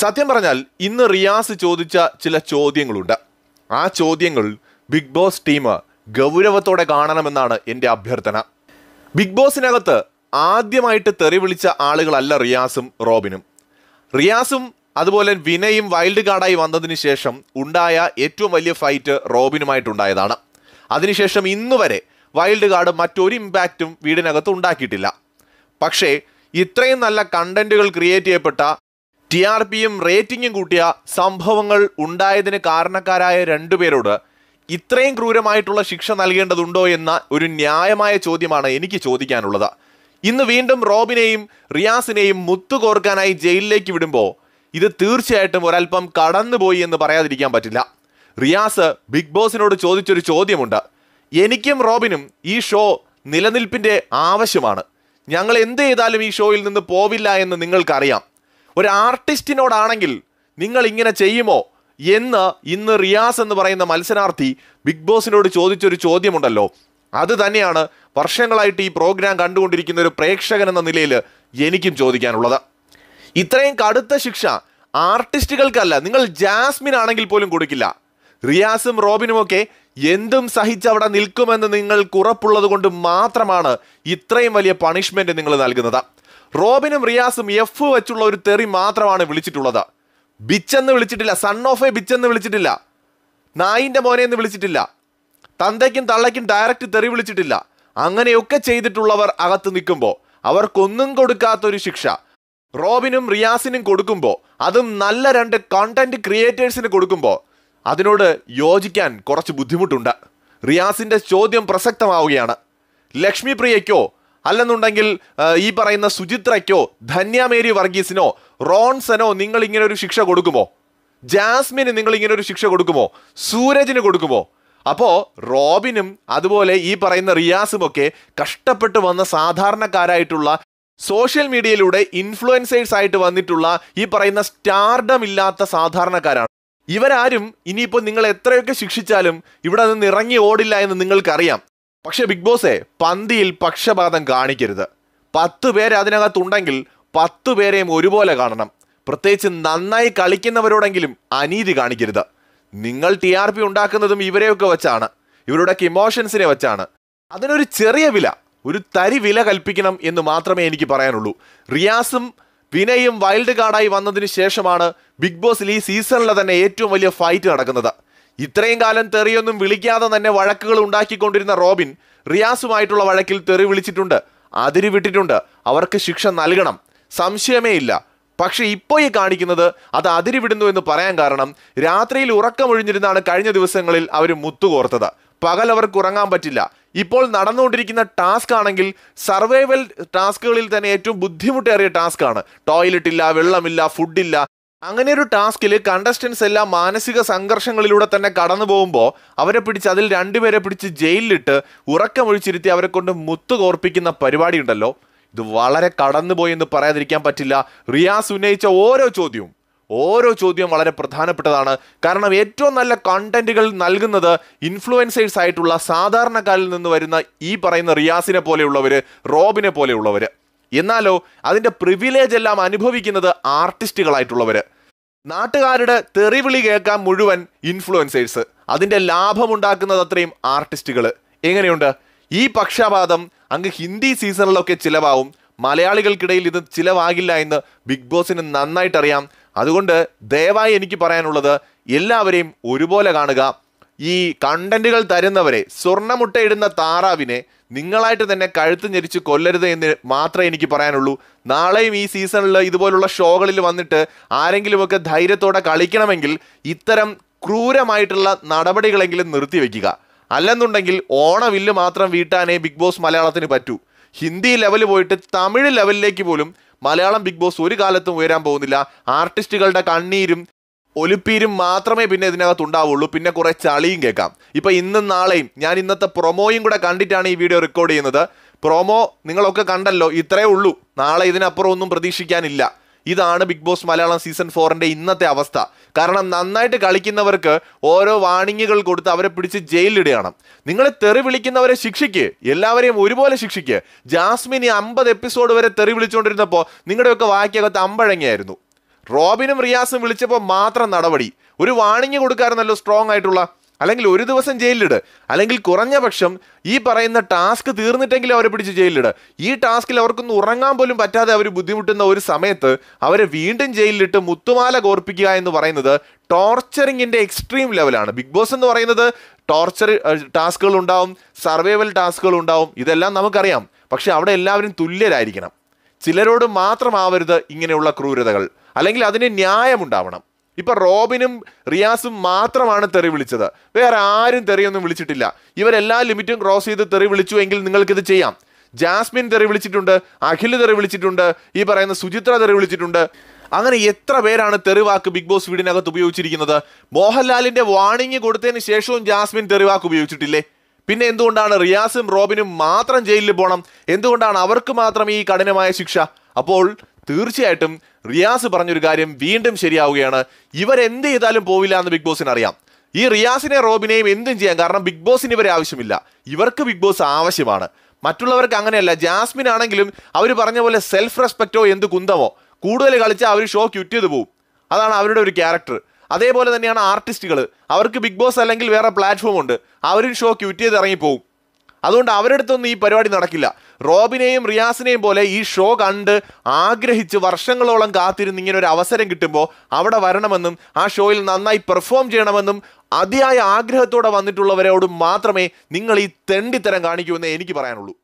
സത്യം പറഞ്ഞാൽ ഇന്ന് റിയാസ് ചോദിച്ച ചില ചോദ്യങ്ങളുണ്ട് ആ ചോദ്യങ്ങൾ ബിഗ് ബോസ് ടീം ഗൗരവത്തോടെ കാണണമെന്നാണ് എൻ്റെ അഭ്യർത്ഥന ബിഗ് ബോസിനകത്ത് ആദ്യമായിട്ട് തെറി വിളിച്ച ആളുകളല്ല റിയാസും റോബിനും റിയാസും അതുപോലെ വിനയും വൈൽഡ് കാർഡായി വന്നതിന് ശേഷം ഉണ്ടായ ഏറ്റവും വലിയ ഫൈറ്റ് റോബിനുമായിട്ടുണ്ടായതാണ് അതിനുശേഷം ഇന്നു വരെ വൈൽഡ് കാർഡ് മറ്റൊരു ഇമ്പാക്റ്റും വീടിനകത്ത് ഉണ്ടാക്കിയിട്ടില്ല പക്ഷേ ഇത്രയും നല്ല കണ്ടന്റുകൾ ക്രിയേറ്റ് ചെയ്യപ്പെട്ട ടി ആർ പിയും റേറ്റിംഗും കൂട്ടിയ സംഭവങ്ങൾ ഉണ്ടായതിന് കാരണക്കാരായ രണ്ടുപേരോട് ഇത്രയും ക്രൂരമായിട്ടുള്ള ശിക്ഷ നൽകേണ്ടതുണ്ടോ എന്ന ഒരു ന്യായമായ ചോദ്യമാണ് എനിക്ക് ചോദിക്കാനുള്ളത് ഇന്ന് വീണ്ടും റോബിനെയും റിയാസിനെയും മുത്തുകോർക്കാനായി ജയിലിലേക്ക് വിടുമ്പോൾ ഇത് തീർച്ചയായിട്ടും ഒരല്പം കടന്നുപോയി എന്ന് പറയാതിരിക്കാൻ പറ്റില്ല റിയാസ് ബിഗ് ബോസിനോട് ചോദിച്ചൊരു ചോദ്യമുണ്ട് എനിക്കും റോബിനും ഈ ഷോ നിലനിൽപ്പിൻ്റെ ആവശ്യമാണ് ഞങ്ങൾ എന്ത് ചെയ്താലും ഈ ഷോയിൽ നിന്ന് പോവില്ല എന്ന് നിങ്ങൾക്കറിയാം ഒരു ആർട്ടിസ്റ്റിനോടാണെങ്കിൽ നിങ്ങൾ ഇങ്ങനെ ചെയ്യുമോ എന്ന് ഇന്ന് റിയാസ് എന്ന് പറയുന്ന മത്സരാർത്ഥി ബിഗ് ബോസിനോട് ചോദിച്ചൊരു ചോദ്യമുണ്ടല്ലോ അത് തന്നെയാണ് വർഷങ്ങളായിട്ട് ഈ പ്രോഗ്രാം കണ്ടുകൊണ്ടിരിക്കുന്ന ഒരു പ്രേക്ഷകൻ എന്ന നിലയിൽ എനിക്കും ചോദിക്കാനുള്ളത് ഇത്രയും കടുത്ത ശിക്ഷ ആർട്ടിസ്റ്റുകൾക്കല്ല നിങ്ങൾ ജാസ്മിൻ ആണെങ്കിൽ പോലും കൊടുക്കില്ല റിയാസും റോബിനുമൊക്കെ എന്തും സഹിച്ച് അവിടെ നിൽക്കുമെന്ന് നിങ്ങൾക്ക് ഉറപ്പുള്ളത് കൊണ്ട് മാത്രമാണ് ഇത്രയും വലിയ പണിഷ്മെൻറ്റ് നിങ്ങൾ നൽകുന്നത് റോബിനും റിയാസും എഫ് വെച്ചുള്ള ഒരു തെറി മാത്രമാണ് വിളിച്ചിട്ടുള്ളത് ബിച്ചെന്ന് വിളിച്ചിട്ടില്ല സൺ ഓഫ് എ ബിച്ചെന്ന് വിളിച്ചിട്ടില്ല നായിൻ്റെ മോനെ എന്ന് വിളിച്ചിട്ടില്ല തന്തയ്ക്കും തള്ളയ്ക്കും ഡയറക്റ്റ് തെറി വിളിച്ചിട്ടില്ല അങ്ങനെയൊക്കെ ചെയ്തിട്ടുള്ളവർ അകത്ത് നിൽക്കുമ്പോൾ അവർക്കൊന്നും കൊടുക്കാത്തൊരു ശിക്ഷ റോബിനും റിയാസിനും കൊടുക്കുമ്പോൾ അതും നല്ല രണ്ട് കണ്ടന്റ് ക്രിയേറ്റേഴ്സിന് കൊടുക്കുമ്പോൾ അതിനോട് യോജിക്കാൻ കുറച്ച് ബുദ്ധിമുട്ടുണ്ട് റിയാസിൻ്റെ ചോദ്യം പ്രസക്തമാവുകയാണ് ലക്ഷ്മി പ്രിയയ്ക്കോ അല്ലെന്നുണ്ടെങ്കിൽ ഈ പറയുന്ന സുചിത്രയ്ക്കോ ധന്യമേരി വർഗീസിനോ റോൺസനോ നിങ്ങൾ ഇങ്ങനെ ഒരു ശിക്ഷ കൊടുക്കുമോ ജാസ്മിന് നിങ്ങൾ ഇങ്ങനെ ഒരു ശിക്ഷ കൊടുക്കുമോ സൂരജിന് കൊടുക്കുമോ അപ്പോൾ റോബിനും അതുപോലെ ഈ പറയുന്ന റിയാസും ഒക്കെ കഷ്ടപ്പെട്ട് വന്ന സാധാരണക്കാരായിട്ടുള്ള സോഷ്യൽ മീഡിയയിലൂടെ ഇൻഫ്ലുവൻസേഴ്സ് ആയിട്ട് വന്നിട്ടുള്ള ഈ പറയുന്ന സ്റ്റാർഡം ഇല്ലാത്ത സാധാരണക്കാരാണ് ഇവരാരും ഇനിയിപ്പോൾ നിങ്ങൾ എത്രയൊക്കെ ശിക്ഷിച്ചാലും ഇവിടെ നിന്ന് ഇറങ്ങി ഓടില്ല എന്ന് നിങ്ങൾക്കറിയാം പക്ഷേ ബിഗ് ബോസേ പന്തിയിൽ പക്ഷപാതം കാണിക്കരുത് പത്ത് പേര് അതിനകത്തുണ്ടെങ്കിൽ പത്ത് പേരെയും ഒരുപോലെ കാണണം പ്രത്യേകിച്ച് നന്നായി കളിക്കുന്നവരോടെങ്കിലും അനീതി കാണിക്കരുത് നിങ്ങൾ ടി ആർ പി ഉണ്ടാക്കുന്നതും ഇവരെയൊക്കെ വെച്ചാണ് ഇവരുടെ ഇമോഷൻസിനെ വെച്ചാണ് അതിനൊരു ചെറിയ വില ഒരു തരി വില കൽപ്പിക്കണം എന്ന് മാത്രമേ എനിക്ക് പറയാനുള്ളൂ റിയാസും വിനയും വൈൽഡ് കാർഡായി വന്നതിന് ശേഷമാണ് ബിഗ് ബോസിൽ ഈ സീസണിലെ തന്നെ ഏറ്റവും വലിയ ഫൈറ്റ് നടക്കുന്നത് ഇത്രയും കാലം തെറിയൊന്നും വിളിക്കാതെ തന്നെ വഴക്കുകൾ ഉണ്ടാക്കിക്കൊണ്ടിരുന്ന റോബിൻ റിയാസുമായിട്ടുള്ള വഴക്കിൽ തെറി വിളിച്ചിട്ടുണ്ട് അതിരി വിട്ടിട്ടുണ്ട് അവർക്ക് ശിക്ഷ നൽകണം സംശയമേ ഇല്ല പക്ഷേ ഇപ്പോൾ ഈ കാണിക്കുന്നത് അത് അതിരി വിടുന്നു എന്ന് പറയാൻ കാരണം രാത്രിയിൽ ഉറക്കമൊഴിഞ്ഞിരുന്നാണ് കഴിഞ്ഞ ദിവസങ്ങളിൽ അവർ മുത്തുകോർത്തത് പകൽ അവർക്ക് ഉറങ്ങാൻ പറ്റില്ല ഇപ്പോൾ നടന്നുകൊണ്ടിരിക്കുന്ന ടാസ്ക് ആണെങ്കിൽ സർവൈവൽ ടാസ്കുകളിൽ തന്നെ ഏറ്റവും ബുദ്ധിമുട്ടേറിയ ടാസ്ക് ആണ് ടോയ്ലറ്റ് ഇല്ല വെള്ളമില്ല ഫുഡില്ല അങ്ങനെ ഒരു ടാസ്കിൽ കണ്ടസ്റ്റൻസ് എല്ലാം മാനസിക സംഘർഷങ്ങളിലൂടെ തന്നെ കടന്നു പോകുമ്പോൾ അവരെ പിടിച്ച് അതിൽ രണ്ടുപേരെ പിടിച്ച് ജയിലിലിട്ട് ഉറക്കമൊഴിച്ചിരുത്തി അവരെ കൊണ്ട് മുത്തു കോർപ്പിക്കുന്ന പരിപാടി ഉണ്ടല്ലോ ഇത് വളരെ കടന്നുപോയി എന്ന് പറയാതിരിക്കാൻ പറ്റില്ല റിയാസ് ഉന്നയിച്ച ഓരോ ചോദ്യവും ഓരോ ചോദ്യവും വളരെ പ്രധാനപ്പെട്ടതാണ് കാരണം ഏറ്റവും നല്ല കണ്ടന്റുകൾ നൽകുന്നത് ഇൻഫ്ലുവൻസേഴ്സ് ആയിട്ടുള്ള സാധാരണക്കാരിൽ നിന്ന് വരുന്ന ഈ പറയുന്ന റിയാസിനെ പോലെയുള്ളവർ റോബിനെ പോലെയുള്ളവർ എന്നാലോ അതിൻ്റെ പ്രിവിലേജ് എല്ലാം അനുഭവിക്കുന്നത് ആർട്ടിസ്റ്റുകളായിട്ടുള്ളവർ നാട്ടുകാരുടെ തെറിവിളി കേൾക്കാൻ മുഴുവൻ ഇൻഫ്ലുവൻസേഴ്സ് അതിൻ്റെ ലാഭമുണ്ടാക്കുന്നത് അത്രയും ആർട്ടിസ്റ്റുകൾ എങ്ങനെയുണ്ട് ഈ പക്ഷപാതം അങ്ങ് ഹിന്ദി സീസണിലൊക്കെ ചിലവാകും മലയാളികൾക്കിടയിൽ ഇത് ചിലവാകില്ല എന്ന് ബിഗ് ബോസിന് നന്നായിട്ടറിയാം അതുകൊണ്ട് ദയവായി എനിക്ക് പറയാനുള്ളത് എല്ലാവരെയും ഒരുപോലെ കാണുക ഈ കണ്ടന്റുകൾ തരുന്നവരെ സ്വർണ്ണമുട്ടയിടുന്ന താറാവിനെ നിങ്ങളായിട്ട് തന്നെ കഴുത്ത് ഞെരിച്ച് കൊല്ലരുത് എന്ന് മാത്രമേ എനിക്ക് പറയാനുള്ളൂ നാളെയും ഈ സീസണിൽ ഇതുപോലുള്ള ഷോകളിൽ വന്നിട്ട് ആരെങ്കിലുമൊക്കെ ധൈര്യത്തോടെ കളിക്കണമെങ്കിൽ ഇത്തരം ക്രൂരമായിട്ടുള്ള നടപടികളെങ്കിലും നിർത്തിവെക്കുക അല്ലെന്നുണ്ടെങ്കിൽ ഓണവില്ല് മാത്രം വീട്ടാനേ ബിഗ് ബോസ് മലയാളത്തിന് പറ്റൂ ഹിന്ദി ലെവൽ പോയിട്ട് തമിഴ് ലെവലിലേക്ക് പോലും മലയാളം ബിഗ് ബോസ് ഒരു കാലത്തും ഉയരാൻ പോകുന്നില്ല ആർട്ടിസ്റ്റുകളുടെ കണ്ണീരും ഒലിപ്പീരും മാത്രമേ പിന്നെ ഇതിനകത്ത് ഉണ്ടാവുള്ളൂ പിന്നെ കുറേ ചളിയും കേൾക്കാം ഇപ്പൊ ഇന്നും നാളെയും ഞാൻ ഇന്നത്തെ പ്രൊമോയും കൂടെ കണ്ടിട്ടാണ് ഈ വീഡിയോ റെക്കോർഡ് ചെയ്യുന്നത് പ്രൊമോ നിങ്ങളൊക്കെ കണ്ടല്ലോ ഇത്രേ ഉള്ളൂ നാളെ ഇതിനപ്പുറം ഒന്നും പ്രതീക്ഷിക്കാനില്ല ഇതാണ് ബിഗ് ബോസ് മലയാളം സീസൺ ഫോറിന്റെ ഇന്നത്തെ അവസ്ഥ കാരണം നന്നായിട്ട് കളിക്കുന്നവർക്ക് ഓരോ വാണിങ്ങുകൾ കൊടുത്ത് അവരെ പിടിച്ച് ജയിലിടുകയാണ് നിങ്ങൾ തെറി വിളിക്കുന്നവരെ ശിക്ഷിക്ക് എല്ലാവരെയും ഒരുപോലെ ശിക്ഷിക്ക് ജാസ്മിൻ ഈ അമ്പത് എപ്പിസോഡ് വരെ തെറി വിളിച്ചുകൊണ്ടിരുന്നപ്പോൾ നിങ്ങളുടെയൊക്കെ വാക്കിയകത്ത് അമ്പഴങ്ങിയായിരുന്നു റോബിനും റിയാസും വിളിച്ചപ്പോൾ മാത്രം നടപടി ഒരു വാണിംഗ് കൊടുക്കാറുണ്ടല്ലോ സ്ട്രോങ് ആയിട്ടുള്ള അല്ലെങ്കിൽ ഒരു ദിവസം ജയിലിലിട് അല്ലെങ്കിൽ കുറഞ്ഞ പക്ഷം ഈ പറയുന്ന ടാസ്ക് തീർന്നിട്ടെങ്കിലും അവരെ പിടിച്ച് ജയിലിലിട് ഈ ടാസ്കിൽ അവർക്കൊന്നും ഉറങ്ങാൻ പോലും പറ്റാതെ അവർ ബുദ്ധിമുട്ടുന്ന ഒരു സമയത്ത് അവരെ വീണ്ടും ജയിലിലിട്ട് മുത്തുമാല കോർപ്പിക്കുക എന്ന് പറയുന്നത് ടോർച്ചറിങ്ങിൻ്റെ എക്സ്ട്രീം ലെവലാണ് ബിഗ് ബോസ് എന്ന് പറയുന്നത് ടോർച്ചർ ടാസ്കുകൾ ഉണ്ടാവും സർവൈവൽ ടാസ്കുകൾ ഉണ്ടാവും ഇതെല്ലാം നമുക്കറിയാം പക്ഷേ അവിടെ എല്ലാവരും തുല്യരായിരിക്കണം ചിലരോട് മാത്രമാവരുത് ഇങ്ങനെയുള്ള ക്രൂരതകൾ അല്ലെങ്കിൽ അതിന് ന്യായമുണ്ടാവണം ഇപ്പം റോബിനും റിയാസും മാത്രമാണ് തെറി വിളിച്ചത് വേറെ ആരും തെറിയൊന്നും വിളിച്ചിട്ടില്ല ഇവരെല്ലാ ലിമിറ്റും ക്രോസ് ചെയ്ത് തെറി വിളിച്ചു എങ്കിൽ നിങ്ങൾക്കിത് ചെയ്യാം ജാസ്മിൻ തെറി വിളിച്ചിട്ടുണ്ട് അഖിൽ തെറി വിളിച്ചിട്ടുണ്ട് ഈ പറയുന്ന സുചിത്ര തെറി വിളിച്ചിട്ടുണ്ട് അങ്ങനെ എത്ര പേരാണ് തെറിവാക്ക് ബിഗ് ബോസ് വീടിനകത്ത് ഉപയോഗിച്ചിരിക്കുന്നത് മോഹൻലാലിന്റെ വാണിംഗ് കൊടുത്തതിന് ശേഷവും ജാസ്മിൻ തെറിവാക്ക് ഉപയോഗിച്ചിട്ടില്ലേ പിന്നെ എന്തുകൊണ്ടാണ് റിയാസും റോബിനും മാത്രം ജയിലിൽ പോകണം എന്തുകൊണ്ടാണ് അവർക്ക് മാത്രം ഈ കഠിനമായ ശിക്ഷ അപ്പോൾ തീർച്ചയായിട്ടും റിയാസ് പറഞ്ഞൊരു കാര്യം വീണ്ടും ശരിയാവുകയാണ് ഇവരെന്ത് ചെയ്താലും പോവില്ല എന്ന് ബിഗ് ബോസിന് അറിയാം ഈ റിയാസിനെ റോബിനെയും എന്തും ചെയ്യാം കാരണം ബിഗ് ബോസിന് ഇവരെ ആവശ്യമില്ല ഇവർക്ക് ബിഗ് ബോസ് ആവശ്യമാണ് മറ്റുള്ളവർക്ക് അങ്ങനെയല്ല ജാസ്മിൻ ആണെങ്കിലും അവർ പറഞ്ഞ പോലെ സെൽഫ് റെസ്പെക്റ്റോ എന്ത് കുന്തമോ കൂടുതൽ കളിച്ചാൽ അവർ ഷോ ക്യുറ്റ് ചെയ്ത് പോവും അതാണ് അവരുടെ ഒരു ക്യാരക്ടർ അതേപോലെ തന്നെയാണ് ആർട്ടിസ്റ്റുകൾ അവർക്ക് ബിഗ് ബോസ് അല്ലെങ്കിൽ വേറെ പ്ലാറ്റ്ഫോം ഉണ്ട് അവരും ഷോ ക്യൂറ്റ് ചെയ്ത് ഇറങ്ങിപ്പോവും അതുകൊണ്ട് അവരുടെ അടുത്തൊന്നും ഈ പരിപാടി നടക്കില്ല റോബിനെയും റിയാസിനെയും പോലെ ഈ ഷോ കണ്ട് ആഗ്രഹിച്ച് വർഷങ്ങളോളം കാത്തിരുന്ന് ഇങ്ങനെ ഒരു അവസരം കിട്ടുമ്പോൾ അവിടെ വരണമെന്നും ആ ഷോയിൽ നന്നായി പെർഫോം ചെയ്യണമെന്നും അതിയായ ആഗ്രഹത്തോടെ വന്നിട്ടുള്ളവരോട് മാത്രമേ നിങ്ങൾ ഈ തെണ്ടിത്തരം കാണിക്കൂ എന്നേ എനിക്ക് പറയാനുള്ളൂ